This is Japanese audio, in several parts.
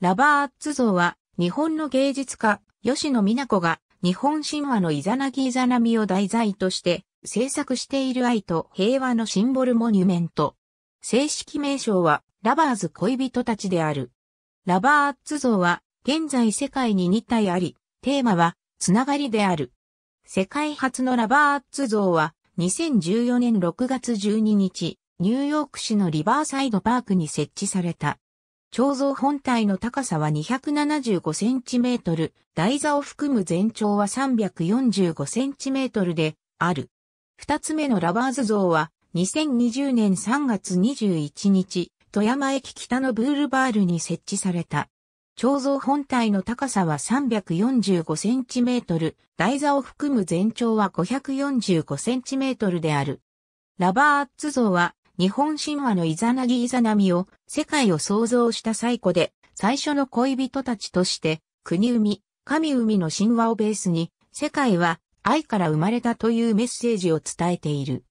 ラバーアッツ像は、日本の芸術家、吉野美奈子が、日本神話のイザナギイザナミを題材として、制作している愛と平和のシンボルモニュメント。正式名称は、ラバーズ恋人たちである。ラバーアッツ像は、現在世界に2体あり、テーマは、つながりである。世界初のラバーアッツ像は、2014年6月12日、ニューヨーク市のリバーサイドパークに設置された。彫像本体の高さは275センチメートル、台座を含む全長は345センチメートルである。二つ目のラバーズ像は2020年3月21日、富山駅北のブールバールに設置された。彫像本体の高さは345センチメートル、台座を含む全長は545センチメートルである。ラバーアッツ像は日本神話のイザナギイザナミを世界を創造した最古で最初の恋人たちとして国海、神海の神話をベースに世界は愛から生まれたというメッセージを伝えている。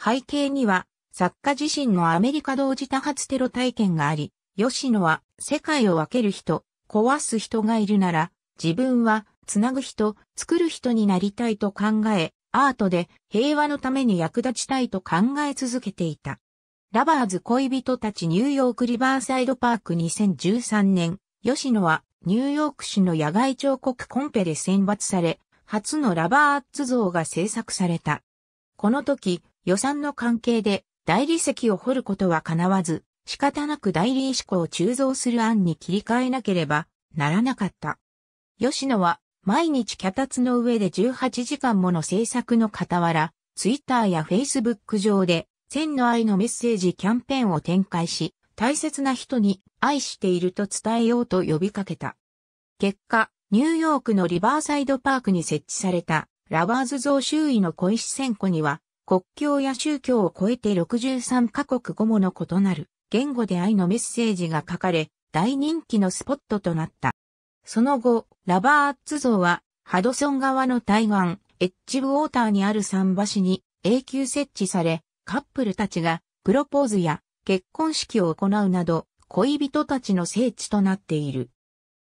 背景には作家自身のアメリカ同時多発テロ体験があり、吉野は世界を分ける人、壊す人がいるなら自分は繋ぐ人、作る人になりたいと考え、アートで平和のために役立ちたいと考え続けていた。ラバーズ恋人たちニューヨークリバーサイドパーク2013年、吉野はニューヨーク市の野外彫刻コンペで選抜され、初のラバーアッツ像が制作された。この時、予算の関係で大理石を掘ることは叶わず、仕方なく大理石を鋳造する案に切り替えなければならなかった。吉野は毎日脚立の上で18時間もの制作の傍ら、ツイッターやフェイスブック上で、千の愛のメッセージキャンペーンを展開し、大切な人に愛していると伝えようと呼びかけた。結果、ニューヨークのリバーサイドパークに設置されたラバーズ像周囲の小石線庫には、国境や宗教を超えて63カ国語もの異なる言語で愛のメッセージが書かれ、大人気のスポットとなった。その後、ラバーッツ像は、ハドソン川の対岸、エッジブウォーターにある桟橋に永久設置され、カップルたちがプロポーズや結婚式を行うなど、恋人たちの聖地となっている。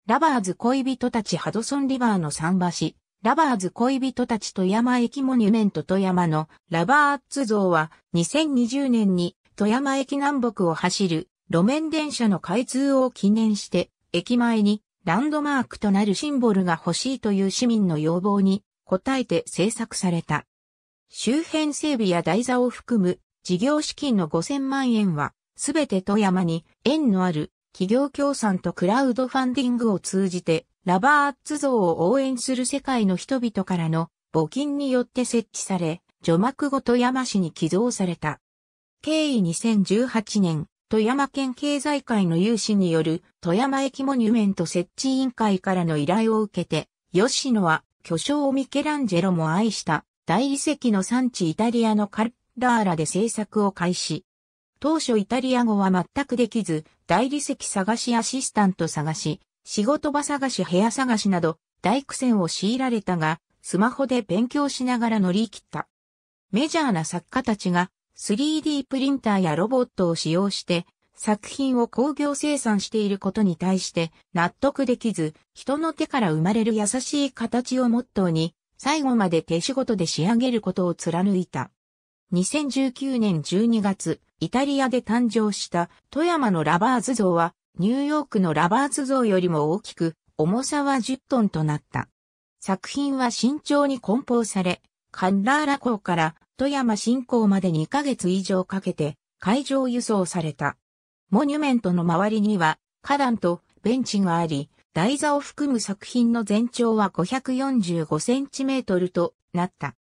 ラバーズ恋人たちハドソンリバーの桟橋、ラバーズ恋人たち富山駅モニュメント富山のラバーッツ像は2020年に富山駅南北を走る路面電車の開通を記念して駅前にランドマークとなるシンボルが欲しいという市民の要望に応えて制作された。周辺整備や台座を含む事業資金の5000万円は、すべて富山に縁のある企業協賛とクラウドファンディングを通じて、ラバーアッツ像を応援する世界の人々からの募金によって設置され、除幕後富山市に寄贈された。経緯2018年、富山県経済界の有志による富山駅モニュメント設置委員会からの依頼を受けて、吉野は巨匠をミケランジェロも愛した大理石の産地イタリアのカルラーラで制作を開始。当初イタリア語は全くできず、大理石探しアシスタント探し、仕事場探し部屋探しなど大苦戦を強いられたが、スマホで勉強しながら乗り切った。メジャーな作家たちが 3D プリンターやロボットを使用して作品を工業生産していることに対して納得できず、人の手から生まれる優しい形をモットーに、最後まで手仕事で仕上げることを貫いた。2019年12月、イタリアで誕生した富山のラバーズ像は、ニューヨークのラバーズ像よりも大きく、重さは10トンとなった。作品は慎重に梱包され、カンラーラ港から富山侵攻まで2ヶ月以上かけて海上輸送された。モニュメントの周りには花壇とベンチがあり、台座を含む作品の全長は5 4 5センチメートルとなった。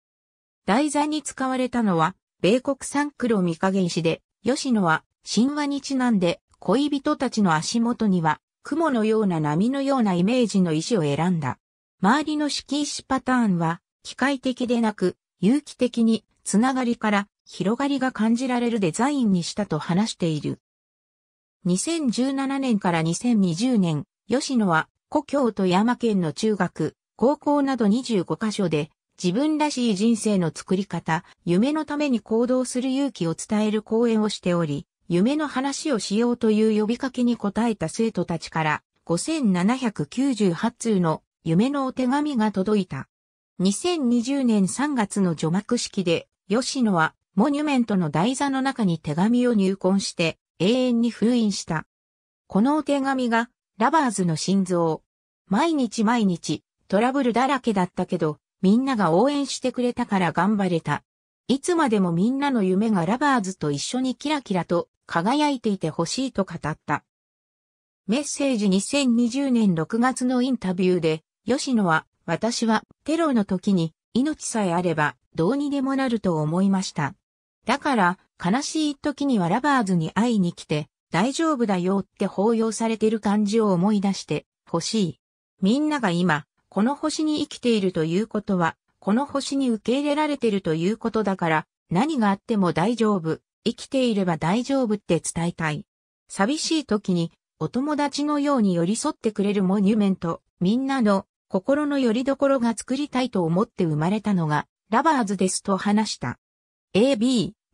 台座に使われたのは、米国産黒御影石で、吉野は神話にちなんで恋人たちの足元には雲のような波のようなイメージの石を選んだ。周りの敷石パターンは機械的でなく有機的につながりから広がりが感じられるデザインにしたと話している。2017年から2020年、吉野は故郷と山県の中学、高校など25カ所で自分らしい人生の作り方、夢のために行動する勇気を伝える講演をしており、夢の話をしようという呼びかけに応えた生徒たちから5798通の夢のお手紙が届いた。2020年3月の除幕式で吉野は、モニュメントの台座の中に手紙を入魂して、永遠に封印した。このお手紙が、ラバーズの心臓。毎日毎日、トラブルだらけだったけど、みんなが応援してくれたから頑張れた。いつまでもみんなの夢がラバーズと一緒にキラキラと輝いていてほしいと語った。メッセージ2020年6月のインタビューで、吉野は、私はテロの時に命さえあればどうにでもなると思いました。だから、悲しい時にはラバーズに会いに来て、大丈夫だよって抱擁されてる感じを思い出して欲しい。みんなが今、この星に生きているということは、この星に受け入れられているということだから、何があっても大丈夫、生きていれば大丈夫って伝えたい。寂しい時に、お友達のように寄り添ってくれるモニュメント、みんなの心の拠り所が作りたいと思って生まれたのが、ラバーズですと話した。AB、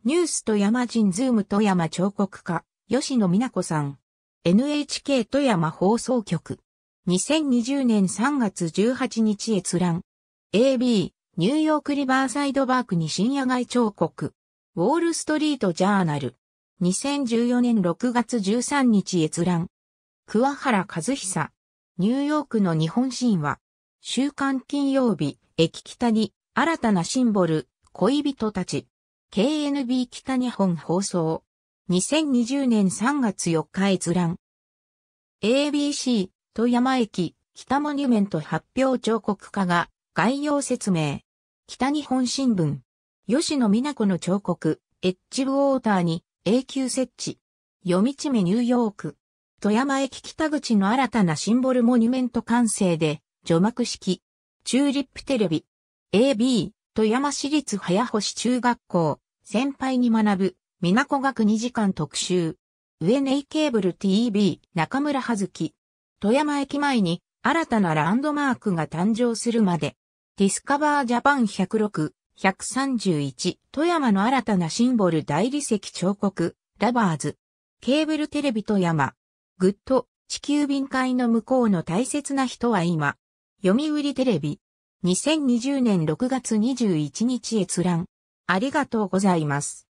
ニュース富山人ズーム富山彫刻家、吉野美奈子さん。NHK 富山放送局。2020年3月18日閲覧。AB、ニューヨークリバーサイドバークに深夜街彫刻。ウォールストリートジャーナル。2014年6月13日閲覧。桑原和久。ニューヨークの日本神話。週刊金曜日、駅北に新たなシンボル、恋人たち。KNB 北日本放送。2020年3月4日閲覧。ABC 富山駅北モニュメント発表彫刻家が概要説明。北日本新聞。吉野美奈子の彫刻、エッジウォーターに永久設置。読み地目ニューヨーク。富山駅北口の新たなシンボルモニュメント完成で、除幕式。チューリップテレビ。AB、富山市立早星中学校、先輩に学ぶ、港子学2時間特集。上ネイケーブル TV、中村はずき。富山駅前に、新たなランドマークが誕生するまで。ディスカバージャパン106、131、富山の新たなシンボル大理石彫刻、ラバーズ。ケーブルテレビ富山。グッド、地球便会の向こうの大切な人は今。読売テレビ。2020年6月21日閲覧。ありがとうございます。